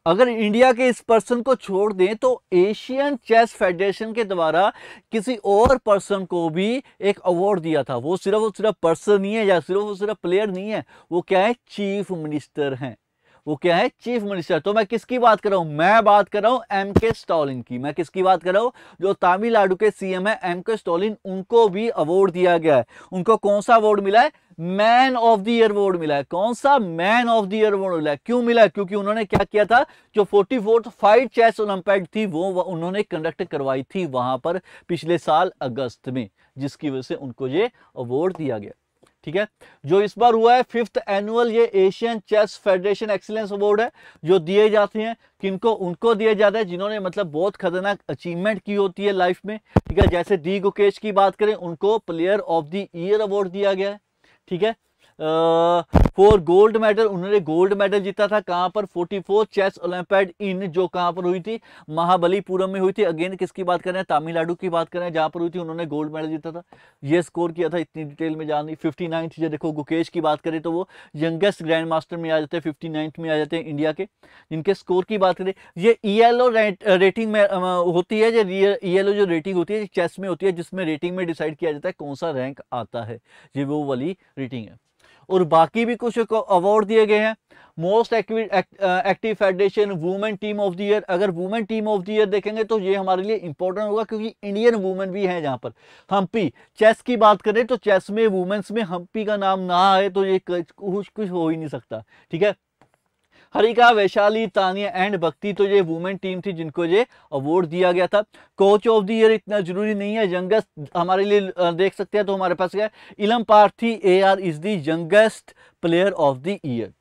अगर इंडिया के इस पर्सन को छोड़ दें तो एशियन चेस फेडरेशन के द्वारा किसी और पर्सन को भी एक अवार्ड दिया था वो सिर्फ और सिर्फ पर्सन नहीं है या सिर्फ और सिर्फ प्लेयर नहीं है वो क्या है चीफ मिनिस्टर हैं वो क्या है चीफ मिनिस्टर तो मैं किसकी बात कर रहा हूं मैं बात कर रहा हूं एम के स्टॉलिन की मैं किसकी बात कर रहा हूं जो तमिलनाडु के सीएम है एम के स्टॉलिन उनको भी अवार्ड दिया गया है उनको कौन सा अवार्ड मिला है man of the year award मिला है कौन सा man of the year award मिला है क्यों मिला है क्योंकि उन्होंने क्या किया था जो forty fourth FIDE chess olympic थी वो उन्होंने कंडक्ट करवाई थी वहां पर पिछले साल अगस्त में जिसकी वजह से उनको ये अवार्ड दिया गया ठीक है जो इस बार हुआ है फिफ्थ एनुअल ये Asian chess federation excellence award है जो दिए जाते हैं किनको उनको दिया जाते हैं जिन्होंने मतलब बहुत खतरनाक अचीवमेंट की होती है लाइफ में ठीक है जैसे डी गुकेश की बात करें उनको player of the year award दिया गया है ठीक है फोर गोल्ड मेडल उन्होंने गोल्ड मेडल जीता था कहाँ पर 44 चेस ओलंपियाड इन जो कहाँ पर हुई थी महाबलीपुरम में हुई थी अगेन किसकी बात करें तमिलनाडु की बात करें जहाँ पर हुई थी उन्होंने गोल्ड मेडल जीता था ये स्कोर किया था इतनी डिटेल में जानी फिफ्टी नाइन्थ जो देखो गुकेश की बात करें तो वो यंगेस्ट ग्रैंड मास्टर में आ जाते हैं फिफ्टी में आ जाते हैं इंडिया के जिनके स्कोर की बात करें ये ई e रेटिंग में होती है एल ओ e e जो रेटिंग होती है चेस में होती है जिसमें रेटिंग में डिसाइड किया जाता है कौन सा रैंक आता है ये वो वाली रेटिंग है और बाकी भी कुछ अवार्ड दिए गए हैं most active federation women team of the year अगर women team of the year देखेंगे तो ये हमारे लिए इंपॉर्टेंट होगा क्योंकि इंडियन वुमेन भी हैं यहाँ पर हम्पी चेस की बात करें तो चेस में वुमेन्स में हम्पी का नाम ना आए तो ये कुछ कुछ हो ही नहीं सकता ठीक है हरिका वैशाली तानिया एंड भक्ति तो ये वुमेन टीम थी जिनको ये अवार्ड दिया गया था कोच ऑफ द ईयर इतना जरूरी नहीं है यंगेस्ट हमारे लिए देख सकते हैं तो हमारे पास क्या Ilamparithi A R is the youngest player of the year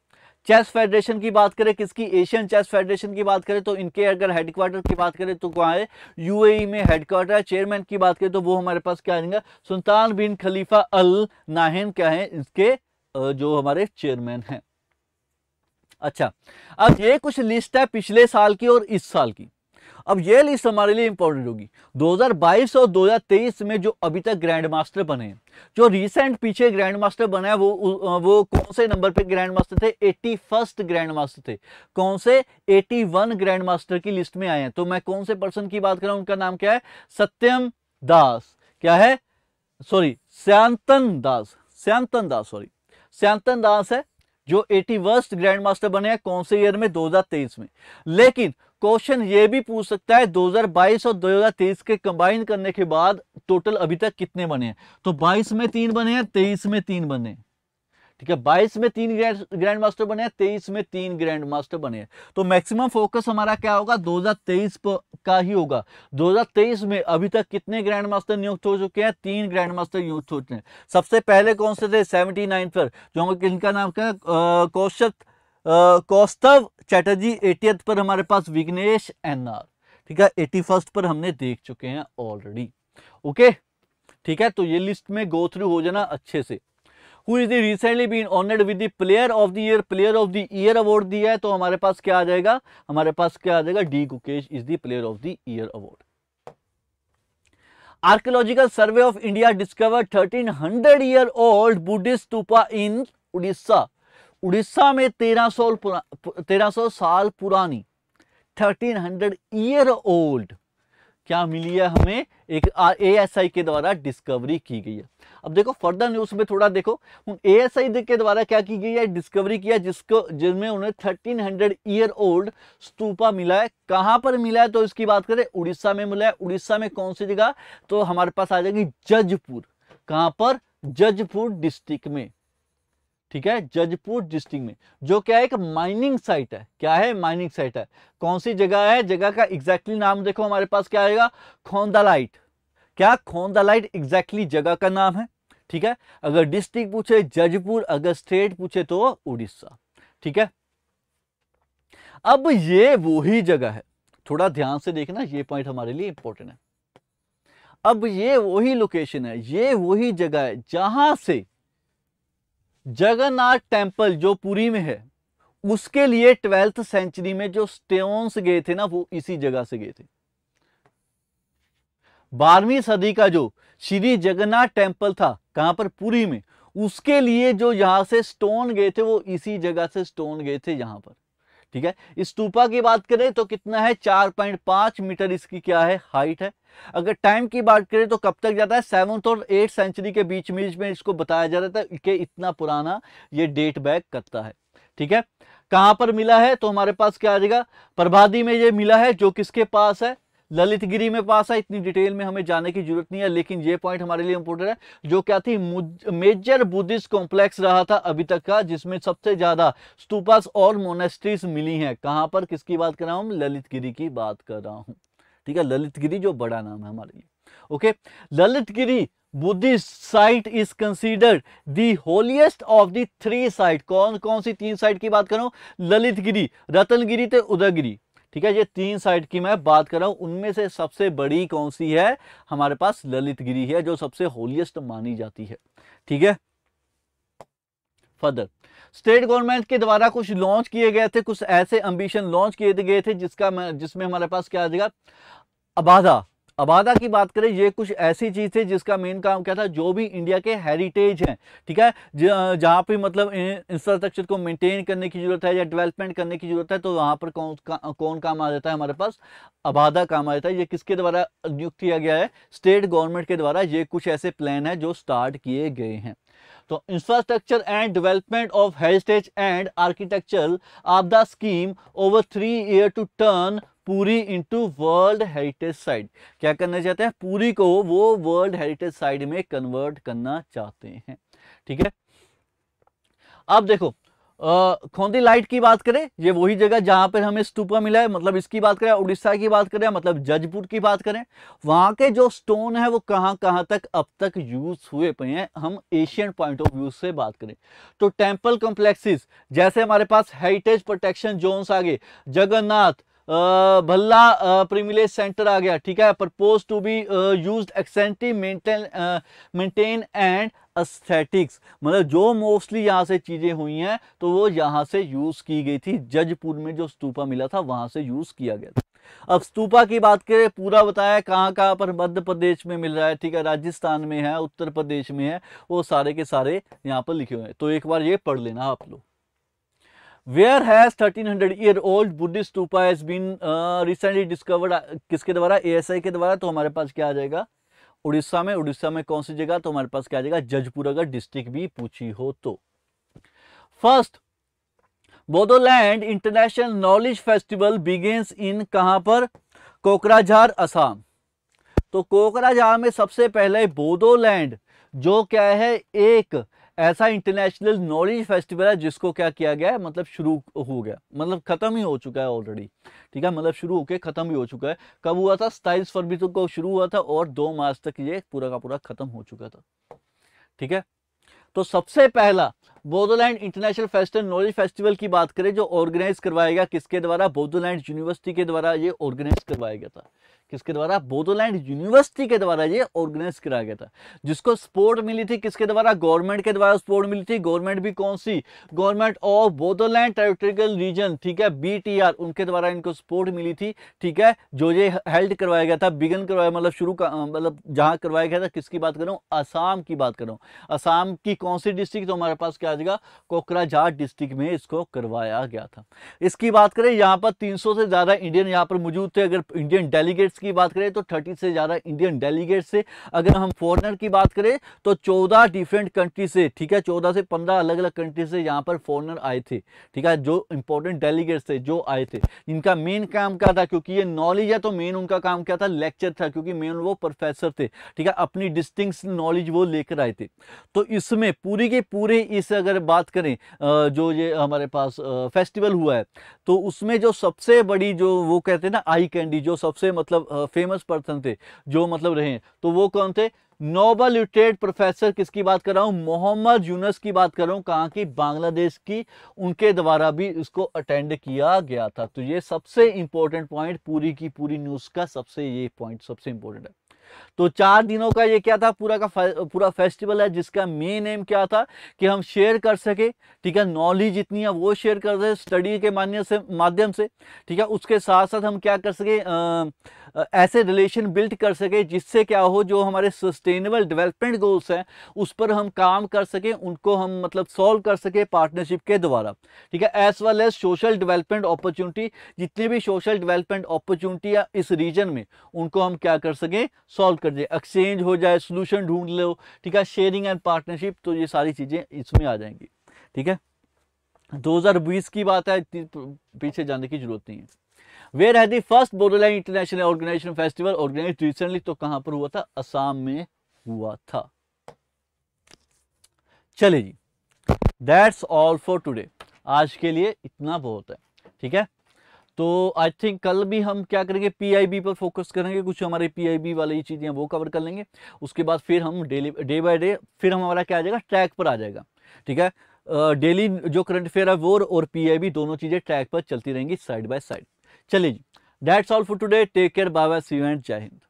chess federation की बात करें किसकी एशियन चेस फेडरेशन की बात करें तो इनके अगर हेडक्वार्टर की बात करें तो कहाँ है यूएई e में हेडक्वार्टर है चेयरमैन की बात करें तो वो हमारे पास क्या आएंगे सुल्तान बिन खलीफा अल नाहन क्या है इसके जो हमारे चेयरमैन हैं अच्छा अब ये कुछ लिस्ट है पिछले साल की और इस साल की अब ये लिस्ट हमारे लिए इंपॉर्टेंट होगी 2022 और 2023 में जो अभी तक ग्रैंड मास्टर बने हैं जो रिसेंट पीछे ग्रैंड मास्टर बना है वो वो कौन से नंबर पे ग्रैंड मास्टर थे एट्टी फर्स्ट ग्रैंड मास्टर थे कौन से 81 ग्रैंड मास्टर की लिस्ट में आए हैं तो मैं कौन से पर्सन की बात कर रहा हूं उनका नाम क्या है सत्यम दास क्या है सॉरी सैंतन दास सैंतन दास सॉरी सैंतन दास है जो एटी वर्स्ट ग्रैंड मास्टर बने हैं कौन से ईयर में 2023 में लेकिन क्वेश्चन ये भी पूछ सकता है 2022 और 2023 के कंबाइन करने के बाद टोटल अभी तक कितने बने हैं तो 22 में तीन बने हैं 23 में तीन बने हैं ठीक है बाईस में तीन ग्रैंड मास्टर बने हैं तेईस में तीन ग्रैंड मास्टर बने हैं तो मैक्सिमम फोकस हमारा क्या होगा 2023 का ही होगा 2023 में अभी तक कितने ग्रैंड मास्टर नियुक्त हो चुके हैं तीन ग्रैंड मास्टर नियुक्त हो चुके हैं सबसे पहले कौन से थे सेवेंटी पर जो हम इनका नाम क्या कौशत कौस्तव चैटर्जी एटियथ पर हमारे पास विघ्नेश आर ठीक है एटी फर्स्ट पर हमने देख चुके हैं ऑलरेडी ओके ठीक है तो ये लिस्ट में गो थ्रू हो जाना अच्छे से who is the recently been honoured with the player of the year player of the year award दिया है तो हमारे पास क्या आ जाएगा हमारे पास क्या आ जाएगा D Gukesh is the player of the year award archaeological survey of India discover 1300 year old Buddhist stupa in Orissa Orissa में 1300 तेरह 1300 साल पुरानी 1300 ईयर ओल्ड क्या मिली है हमें एक एएसआई के द्वारा डिस्कवरी की गई है अब देखो फर्दर न्यूज में थोड़ा देखो ए एस आई के द्वारा क्या की गई है डिस्कवरी किया जिसको जिसमें उन्हें thirteen hundred year old stupa मिला है कहां पर मिला है तो इसकी बात करें उड़ीसा में मिला है उड़ीसा में कौन सी जगह तो हमारे पास आ जाएगी जजपुर कहां पर जजपुर डिस्ट्रिक्ट में ठीक है जजपुर डिस्ट्रिक्ट में जो क्या है एक माइनिंग साइट है क्या है माइनिंग साइट है कौन सी जगह है जगह का एग्जैक्टली exactly नाम देखो हमारे पास क्या आएगा खोंदालाइट क्या खोंदालाइट एग्जैक्टली जगह का नाम है ठीक है अगर डिस्ट्रिक्ट पूछे जजपुर अगर स्टेट पूछे तो उड़ीसा ठीक है अब ये वो ही जगह है थोड़ा ध्यान से देखना ये पॉइंट हमारे लिए इंपॉर्टेंट है अब ये वही लोकेशन है ये वही जगह है जहां से जगन्नाथ टेम्पल जो पुरी में है उसके लिए ट्वेल्थ सेंचुरी में जो स्टेन्स गए थे ना वो इसी जगह से गए थे बारहवीं सदी का जो श्री जगन्नाथ टेम्पल था कहाँ पर पुरी में उसके लिए जो यहाँ से स्टोन गए थे वो इसी जगह से स्टोन गए थे यहाँ पर ठीक है स्तूपा की बात करें तो कितना है चार पॉइंट पांच मीटर इसकी क्या है हाइट है अगर टाइम की बात करें तो कब तक जाता है सेवंथ और एट सेंचुरी के बीच में इसमें इसको बताया जा रहा था कि इतना पुराना ये डेट बैक करता है ठीक है कहां पर मिला है तो हमारे पास क्या आ जाएगा प्रभादी में ये मिला है जो किसके पास है ललित गिरी में पास है इतनी डिटेल में हमें जाने की जरूरत नहीं है लेकिन ये पॉइंट हमारे लिए इंपोर्टेंट है जो क्या थी मेजर बुद्धिस्ट कॉम्प्लेक्स रहा था अभी तक का जिसमें सबसे ज्यादा स्तूपास और मोनेस्ट्रीज मिली हैं कहां पर किसकी बात कर रहा हूं ललित गिरी की बात कर रहा हूं ठीक है ललित गिरी जो बड़ा नाम है हमारे लिए okay Lalitgiri Buddhist site is considered the holiest of the three site कौन कौन सी तीन साइट की बात करूं ललित गिरी रतनगिरी ते उदयगिरी ठीक है ये तीन साइड की मैं बात कर रहा हूं उनमें से सबसे बड़ी कौन सी है हमारे पास ललित गिरी है जो सबसे होलियस्ट मानी जाती है ठीक है फर्दर स्टेट गवर्नमेंट के द्वारा कुछ लॉन्च किए गए थे कुछ ऐसे एम्बिशन लॉन्च किए गए थे जिसका जिसमें हमारे पास क्या आ जाएगा अबाधा अबादा की बात करें ये कुछ ऐसी चीज़ थी जिसका मेन काम क्या था जो भी इंडिया के हेरिटेज हैं ठीक है जहाँ पे मतलब इंफ्रास्ट्रक्चर को मेंटेन करने की ज़रूरत है या डेवलपमेंट करने की ज़रूरत है तो वहाँ पर कौन का, कौन काम आ जाता है हमारे पास अबादा काम आ जाता है ये किसके द्वारा नियुक्त किया गया है स्टेट गवर्नमेंट के द्वारा ये कुछ ऐसे प्लान है जो स्टार्ट किए गए हैं तो infrastructure and development of heritage and architecture of the scheme over three year to turn Puri into world heritage site क्या करना चाहते हैं पूरी को वो वर्ल्ड हेरिटेज साइट में कन्वर्ट करना चाहते हैं ठीक है अब देखो खोंदी लाइट की बात करें ये वही जगह जहां पर हमें स्तूपा मिला है मतलब इसकी बात करें उड़ीसा की बात करें मतलब जजपुर की बात करें वहां के जो स्टोन है वो कहां कहां तक अब तक यूज हुए पे हैं हम एशियन पॉइंट ऑफ व्यू से बात करें तो टेंपल कॉम्प्लेक्सेस जैसे हमारे पास हेरिटेज प्रोटेक्शन जोन्स आगे जगन्नाथ भल्ला प्रिमिलेज सेंटर आ गया ठीक है propose to be use extensive maintain and aesthetics मतलब जो मोस्टली यहाँ से चीज़ें हुई हैं तो वो यहाँ से यूज़ की गई थी जजपुर में जो स्तूपा मिला था वहां से यूज़ किया गया था अब स्तूपा की बात करें पूरा बताया कहाँ कहाँ पर मध्य प्रदेश में मिल रहा है ठीक है राजस्थान में है उत्तर प्रदेश में है वो सारे के सारे यहाँ पर लिखे हुए हैं तो एक बार ये पढ़ लेना आप लोग where has 1300 year old Buddhist stupa has been recently discovered किसके द्वारा एएसआई के द्वारा तो हमारे पास क्या आ जाएगा उड़ीसा में उड़ीसा में कौन सी जगह तो हमारे पास क्या आ जाएगा जजपुर अगर डिस्ट्रिक्ट भी पूछी हो तो first Bodoland international knowledge festival begins in कहां पर कोकराझार असम तो कोकराझार में सबसे पहले बोडोलैंड जो क्या है एक ऐसा इंटरनेशनल नॉलेज फेस्टिवल है जिसको क्या किया गया है मतलब शुरू हो गया मतलब ख़त्म ही हो चुका है ऑलरेडी ठीक है मतलब शुरू होके ख़त्म भी हो चुका है कब हुआ था सताइस फरवरी तक को शुरू हुआ था और दो मार्च तक ये पूरा का पूरा ख़त्म हो चुका था ठीक है तो सबसे पहला Bodoland international festival knowledge festival की बात करें जो ऑर्गेनाइज करवाया गया किसके द्वारा बोडोलैंड यूनिवर्सिटी के द्वारा ये ऑर्गेनाइज करवाया गया था किसके द्वारा बोडोलैंड यूनिवर्सिटी के द्वारा ये ऑर्गेनाइज कराया गया था जिसको सपोर्ट मिली थी किसके द्वारा गवर्नमेंट के द्वारा सपोर्ट मिली थी गवर्नमेंट भी कौन सी government of Bodoland territorial region ठीक है बीटीआर उनके द्वारा इनको सपोर्ट मिली थी ठीक है जो ये हेल्ड करवाया गया था बिगन करवाया मतलब शुरू का मतलब जहाँ करवाया गया था किसकी बात करूँ आसाम की बात करूँ आसाम की कौन सी डिस्ट्रिक्ट तो हमारे पास क्या आ जाएगा कोकराझार डिस्ट्रिक्ट में इसको करवाया गया था इसकी बात करें यहाँ पर सौ से ज़्यादा इंडियन यहाँ पर मौजूद थे अगर इंडियन डेलीगेट्स डेलीगेट्स की बात करें तो थर्टी से ज़्यादा इंडियन डेलीगेट से अगर हम फॉरनर की बात करें तो चौदह डिफरेंट कंट्री से ठीक है चौदह से पंद्रह अलग अलग कंट्री से यहाँ पर फॉरनर आए थे ठीक है जो इंपॉर्टेंट डेलीगेट थे जो आए थे इनका मेन काम क्या था क्योंकि ये नॉलेज है तो मेन उनका काम क्या था लेक्चर था क्योंकि मेन वो प्रोफेसर थे ठीक है अपनी डिस्टिंग नॉलेज वो लेकर आए थे तो इसमें पूरी के पूरे इस अगर बात करें जो ये हमारे पास फेस्टिवल हुआ है तो उसमें जो सबसे बड़ी जो वो कहते हैं ना आई कैंडी जो सबसे मतलब फेमस पर्सन थे जो मतलब रहे तो वो कौन थे नोबल लिटरेट प्रोफेसर किसकी बात कर रहा हूँ मोहम्मद यूनस की बात कर रहा हूँ कहाँ की बांग्लादेश की उनके द्वारा भी इसको अटेंड किया गया था तो ये सबसे इंपॉर्टेंट पॉइंट पूरी की पूरी न्यूज़ का सबसे ये पॉइंट सबसे इंपॉर्टेंट है तो चार दिनों का ये क्या था पूरा का पूरा फेस्टिवल है जिसका मेन एम क्या था कि हम शेयर कर सके ठीक है नॉलेज इतनी है वो शेयर कर रहे स्टडी के माध्यम से माध्यम से ठीक है उसके साथ साथ हम क्या कर सके आ, ऐसे रिलेशन बिल्ड कर सके जिससे क्या हो जो हमारे सस्टेनेबल डेवलपमेंट गोल्स हैं उस पर हम काम कर सकें उनको हम मतलब सॉल्व कर सके पार्टनरशिप के द्वारा ठीक है as well as social development opportunity जितनी भी सोशल डेवलपमेंट अपॉर्चुनिटी है इस रीजन में उनको हम क्या कर सकें सॉल्व कर दे एक्सचेंज हो जाए सोल्यूशन ढूंढ लो ठीक है शेयरिंग एंड पार्टनरशिप तो ये सारी चीज़ें इसमें आ जाएंगी ठीक है 2020 की बात है पीछे जाने की जरूरत नहीं है वेयर है the first Bodoland international organisation festival organise recently तो कहां पर हुआ था असम में हुआ था चले जी दैट्स ऑल फॉर टुडे आज के लिए इतना बहुत है ठीक है तो आई थिंक कल भी हम क्या करेंगे पीआईबी पर फोकस करेंगे कुछ हमारे पीआईबी वाली चीज़ें वो कवर कर लेंगे उसके बाद फिर हम डेली डे बाय डे फिर हम हमारा क्या आ जाएगा ट्रैक पर आ जाएगा ठीक है डेली जो करंट अफेयर है वो और पीआईबी दोनों चीज़ें ट्रैक पर चलती रहेंगी साइड बाय साइड चलिए जी that's all for today take care bye bye see and Jai Hind